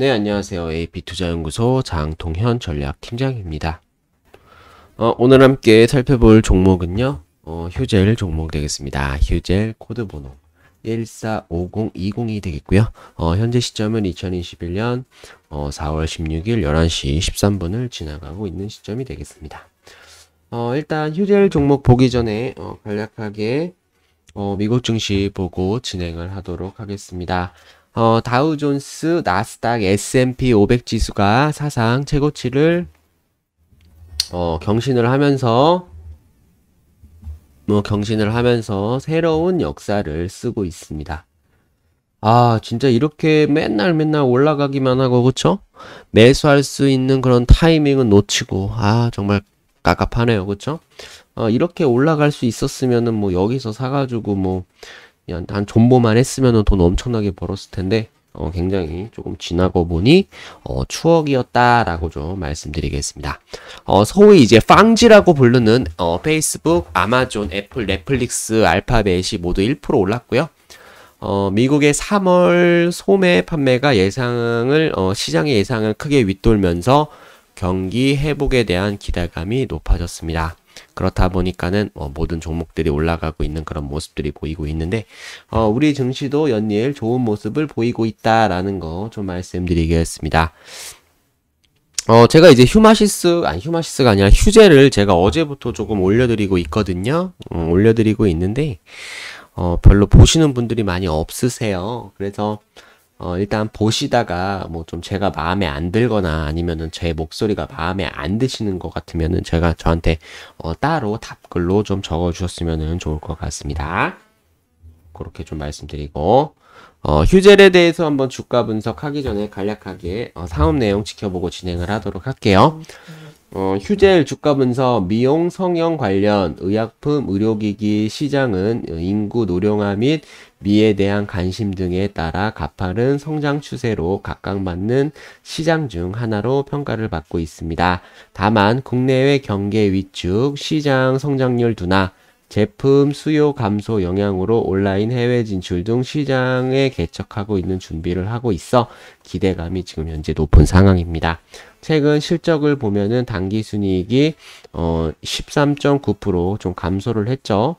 네, 안녕하세요. AP투자연구소 장통현 전략팀장입니다. 어, 오늘 함께 살펴볼 종목은요. 어, 휴젤 종목 되겠습니다. 휴젤 코드 번호 1450202 되겠고요. 어, 현재 시점은 2021년 어, 4월 16일 11시 13분을 지나가고 있는 시점이 되겠습니다. 어, 일단 휴젤 종목 보기 전에 어, 간략하게 어, 미국 증시 보고 진행을 하도록 하겠습니다. 어, 다우존스, 나스닥, S&P 500 지수가 사상 최고치를 어, 경신을 하면서 뭐 경신을 하면서 새로운 역사를 쓰고 있습니다. 아 진짜 이렇게 맨날 맨날 올라가기만 하고 그쵸? 매수할 수 있는 그런 타이밍은 놓치고 아 정말 깝깝하네요 그쵸? 어, 이렇게 올라갈 수 있었으면은 뭐 여기서 사가지고 뭐 한존버만 했으면 돈 엄청나게 벌었을 텐데 어, 굉장히 조금 지나고 보니 어, 추억이었다라고 좀 말씀드리겠습니다. 어, 소위 이제 빵지라고 부르는 어, 페이스북, 아마존, 애플, 넷플릭스, 알파벳이 모두 1% 올랐고요. 어, 미국의 3월 소매 판매가 예상을 어, 시장의 예상을 크게 윗돌면서 경기 회복에 대한 기대감이 높아졌습니다. 그렇다 보니까는 어, 모든 종목들이 올라가고 있는 그런 모습들이 보이고 있는데 어, 우리 증시도 연일 좋은 모습을 보이고 있다라는 거 좀 말씀드리겠습니다. 어, 제가 이제 휴마시스, 아니, 휴마시스가 아니라 휴제를 제가 어제부터 조금 올려드리고 있거든요. 음, 올려드리고 있는데, 어, 별로 보시는 분들이 많이 없으세요. 그래서, 어, 일단 보시다가 뭐 좀 제가 마음에 안 들거나 아니면은 제 목소리가 마음에 안 드시는 것 같으면은 제가 저한테 어, 따로 답글로 좀 적어주셨으면은 좋을 것 같습니다. 그렇게 좀 말씀드리고 어, 휴젤에 대해서 한번 주가 분석하기 전에 간략하게 어, 사업 내용 지켜보고 진행을 하도록 할게요. 음, 네. 어, 휴젤 주가 분석, 미용, 성형 관련, 의약품, 의료기기 시장은 인구 노령화 및 미에 대한 관심 등에 따라 가파른 성장 추세로 각광받는 시장 중 하나로 평가를 받고 있습니다. 다만 국내외 경계 위축, 시장 성장률 둔화, 제품 수요 감소 영향으로 온라인 해외 진출 등 시장에 개척하고 있는 준비를 하고 있어 기대감이 지금 현재 높은 상황입니다. 최근 실적을 보면은 단기 순이익이 어 13.9%좀 감소를 했죠.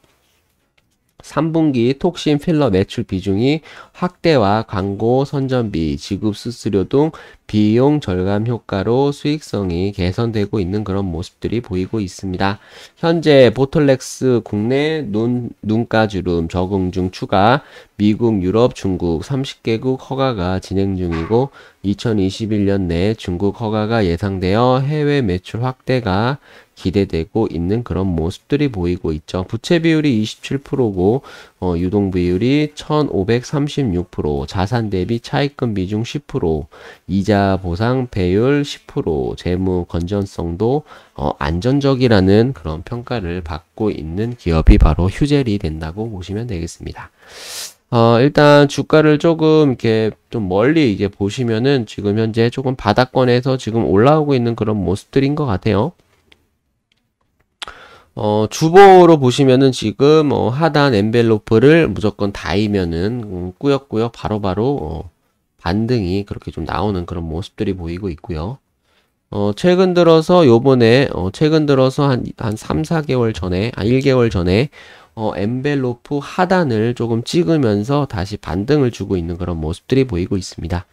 3분기 톡신 필러 매출 비중이 확대와 광고 선전비, 지급 수수료 등 비용 절감 효과로 수익성이 개선되고 있는 그런 모습들이 보이고 있습니다. 현재 보톨렉스 국내 눈, 눈가 주름 적응 중 추가, 미국, 유럽, 중국 30개국 허가가 진행 중이고 2021년 내 중국 허가가 예상되어 해외 매출 확대가 기대되고 있는 그런 모습들이 보이고 있죠. 부채 비율이 27%고 어, 유동 비율이 1536%, 자산 대비 차입금 비중 10%, 이자 보상 배율 10%, 재무 건전성도 어, 안전적이라는 그런 평가를 받고 있는 기업이 바로 휴젤이 된다고 보시면 되겠습니다. 어, 일단 주가를 조금 이렇게 좀 멀리 이제 보시면은 지금 현재 조금 바닥권에서 지금 올라오고 있는 그런 모습들인 것 같아요. 어, 주보로 보시면은 지금 어, 하단 엔벨로프를 무조건 다이면은 음, 꾸역꾸역 바로바로 어, 반등이 그렇게 좀 나오는 그런 모습들이 보이고 있고요. 어, 최근 들어서 요번에, 어, 최근 들어서 한, 한 3, 4개월 전에, 아, 1개월 전에, 어, 엔벨로프 하단을 조금 찍으면서 다시 반등을 주고 있는 그런 모습들이 보이고 있습니다.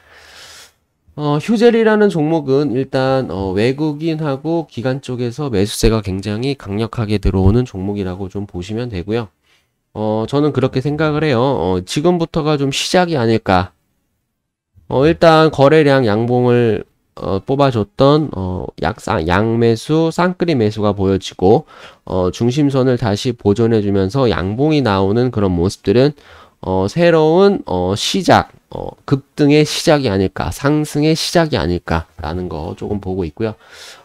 어, 휴젤이라는 종목은 일단 어, 외국인하고 기관 쪽에서 매수세가 굉장히 강력하게 들어오는 종목이라고 좀 보시면 되고요. 어, 저는 그렇게 생각을 해요. 어, 지금부터가 좀 시작이 아닐까. 어, 일단 거래량 양봉을 어, 뽑아줬던 어, 약상 양매수 쌍끌이 매수가 보여지고 어, 중심선을 다시 보존해주면서 양봉이 나오는 그런 모습들은 어, 새로운 어, 시작 어, 급등의 시작이 아닐까 상승의 시작이 아닐까라는 거 조금 보고 있고요.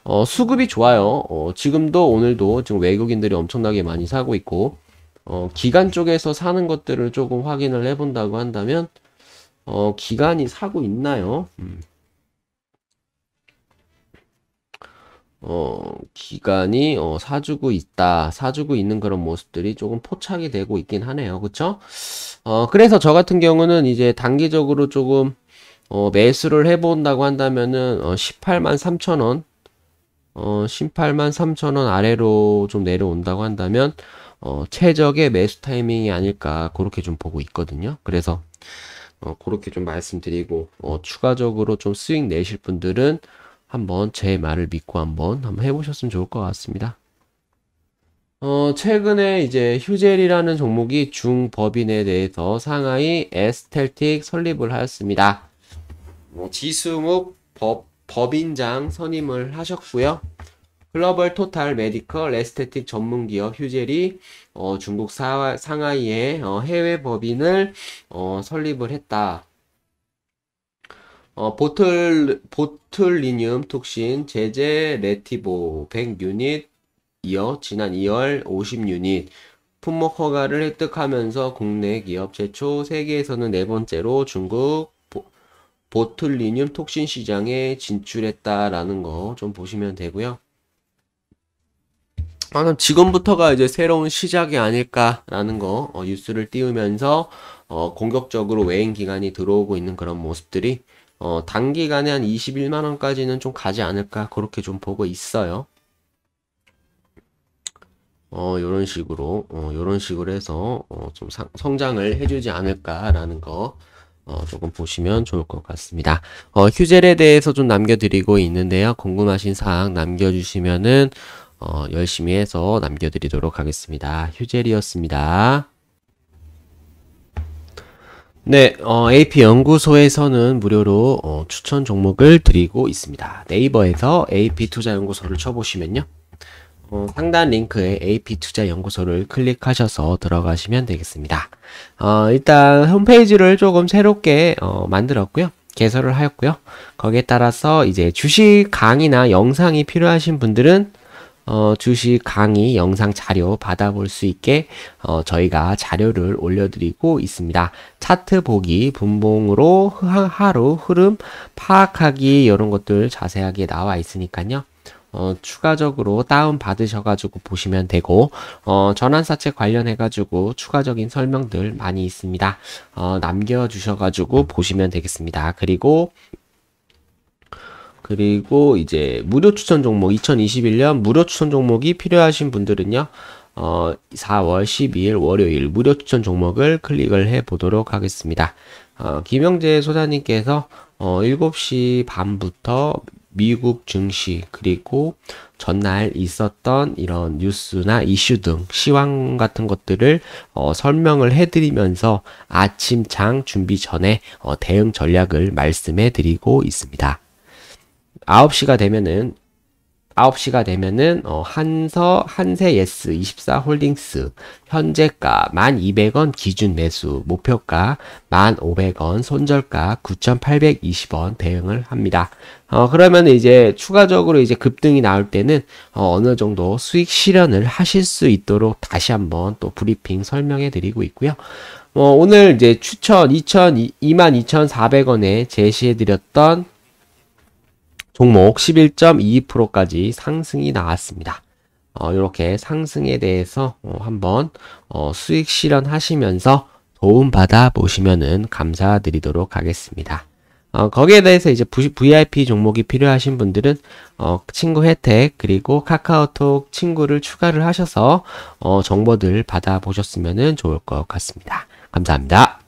어, 수급이 좋아요. 어, 지금도 오늘도 지금 외국인들이 엄청나게 많이 사고 있고 어, 기간 쪽에서 사는 것들을 조금 확인을 해본다고 한다면 어, 기간이 사고 있나요? 음. 어, 기간이 어, 사주고 있다, 사주고 있는 그런 모습들이 조금 포착이 되고 있긴 하네요. 그쵸? 어, 그래서 저 같은 경우는 이제 단기적으로 조금 어, 매수를 해본다고 한다면은 어, 18만 3천원, 어, 18만 3천원 아래로 좀 내려온다고 한다면 어, 최적의 매수 타이밍이 아닐까 그렇게 좀 보고 있거든요. 그래서 어, 그렇게 좀 말씀드리고 어, 추가적으로 좀 수익 내실 분들은 한번 제 말을 믿고 한번 한번 해보셨으면 좋을 것 같습니다. 어, 최근에 이제 휴젤이라는 종목이 중법인에 대해서 상하이 에스텔틱 설립을 하였습니다. 뭐 지수목 법, 법인장 선임을 하셨고요. 글로벌 토탈 메디컬 에스테틱 전문 기업 휴젤이 어, 중국 사, 상하이에 어, 해외 법인을 어, 설립을 했다. 어, 보틀, 보툴리늄 톡신 제제 레티보 100유닛 이어 지난 2월 50유닛 품목 허가를 획득하면서 국내 기업 최초 세계에서는 네 번째로 중국 보, 툴리늄 톡신 시장에 진출했다라는 거 좀 보시면 되고요. 아, 그 지금부터가 이제 새로운 시작이 아닐까라는 거 어, 뉴스를 띄우면서 어, 공격적으로 외인 기관이 들어오고 있는 그런 모습들이 어, 단기간에 한 21만 원까지는 좀 가지 않을까 그렇게 좀 보고 있어요. 어, 요런 식으로, 어, 요런 식으로 해서, 어, 좀 상, 성장을 해주지 않을까라는 거, 어, 조금 보시면 좋을 것 같습니다. 어, 휴젤에 대해서 좀 남겨드리고 있는데요. 궁금하신 사항 남겨주시면은, 어, 열심히 해서 남겨드리도록 하겠습니다. 휴젤이었습니다. 네, 어, AP 연구소에서는 무료로 어, 추천 종목을 드리고 있습니다. 네이버에서 AP 투자 연구소를 쳐보시면요. 어, 상단 링크에 AP 투자 연구소를 클릭하셔서 들어가시면 되겠습니다. 어, 일단 홈페이지를 조금 새롭게 어, 만들었고요. 개설을 하였고요. 거기에 따라서 이제 주식 강의나 영상이 필요하신 분들은 어, 주식 강의 영상 자료 받아볼 수 있게 어, 저희가 자료를 올려드리고 있습니다. 차트 보기, 분봉으로 하루 흐름 파악하기 이런 것들 자세하게 나와 있으니까요. 어, 추가적으로 다운 받으셔가지고 보시면 되고 어, 전환사채 관련해가지고 추가적인 설명들 많이 있습니다. 어, 남겨주셔가지고 보시면 되겠습니다. 그리고 그리고 이제 무료 추천 종목 2021년 무료 추천 종목이 필요하신 분들은요. 어, 4월 12일 월요일 무료 추천 종목을 클릭을 해 보도록 하겠습니다. 어, 김영재 소장님께서 어, 7시 반부터 미국 증시 그리고 전날 있었던 이런 뉴스나 이슈 등 시황 같은 것들을 어, 설명을 해드리면서 아침장 준비 전에 어, 대응 전략을 말씀해 드리고 있습니다. 9시가 되면은 9시가 되면은 어, 한서 한세 예스 24 홀딩스 현재가 1200원 기준 매수 목표가 1500원 손절가 9820원 대응을 합니다. 어, 그러면 이제 추가적으로 이제 급등이 나올 때는 어, 느 정도 수익 실현을 하실 수 있도록 다시 한번 또 브리핑 설명해 드리고 있고요. 어, 오늘 이제 추천 2,000, 22,400원에 제시해 드렸던 종목 11.22%까지 상승이 나왔습니다. 어, 이렇게 상승에 대해서 어, 한번 어, 수익 실현하시면서 도움 받아 보시면 감사드리도록 하겠습니다. 어, 거기에 대해서 이제 VIP 종목이 필요하신 분들은 어, 친구 혜택 그리고 카카오톡 친구를 추가를 하셔서 어, 정보들 받아보셨으면 좋을 것 같습니다. 감사합니다.